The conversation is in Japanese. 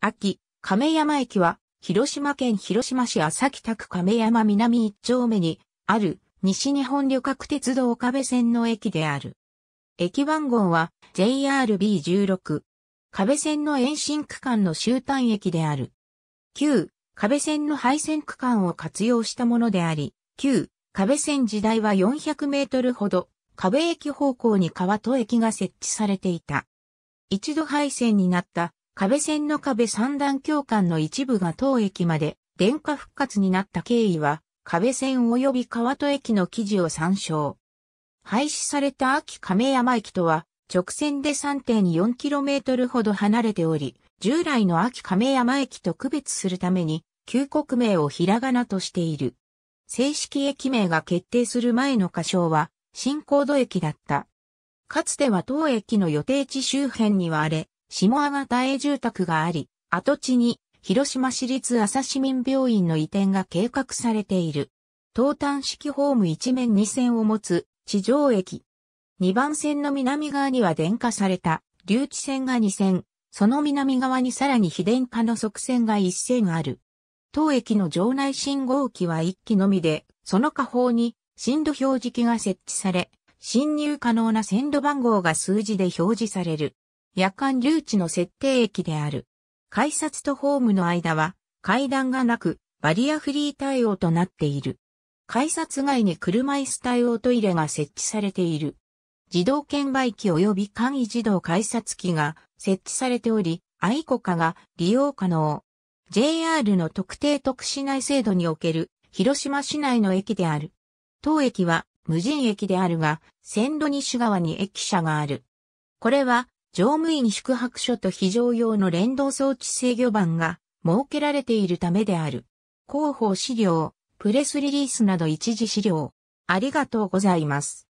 秋、亀山駅は、広島県広島市浅北区亀山南一丁目に、ある、西日本旅客鉄道壁線の駅である。駅番号は JRB16。壁線の延伸区間の終端駅である。旧、壁線の配線区間を活用したものであり、旧、壁線時代は400メートルほど、壁駅方向に川と駅が設置されていた。一度配線になった壁線の壁三段橋間の一部が当駅まで電化復活になった経緯は、壁線及び川戸駅の記事を参照。廃止された秋亀山駅とは、直線で 3.4km ほど離れており、従来の秋亀山駅と区別するために、旧国名をひらがなとしている。正式駅名が決定する前の仮称は、新高度駅だった。かつては当駅の予定地周辺には荒れ、下がた営住宅があり、跡地に広島市立朝市民病院の移転が計画されている。東端式ホーム一面二線を持つ地上駅。二番線の南側には電化された留置線が二線、その南側にさらに非電化の側線が一線ある。当駅の場内信号機は一機のみで、その下方に震度表示器が設置され、侵入可能な線路番号が数字で表示される。夜間留置の設定駅である。改札とホームの間は階段がなくバリアフリー対応となっている。改札外に車椅子対応トイレが設置されている。自動券売機及び簡易自動改札機が設置されており、愛国家が利用可能。JR の特定特市内制度における広島市内の駅である。当駅は無人駅であるが、線路西側に駅舎がある。これは乗務員宿泊所と非常用の連動装置制御盤が設けられているためである。広報資料、プレスリリースなど一時資料。ありがとうございます。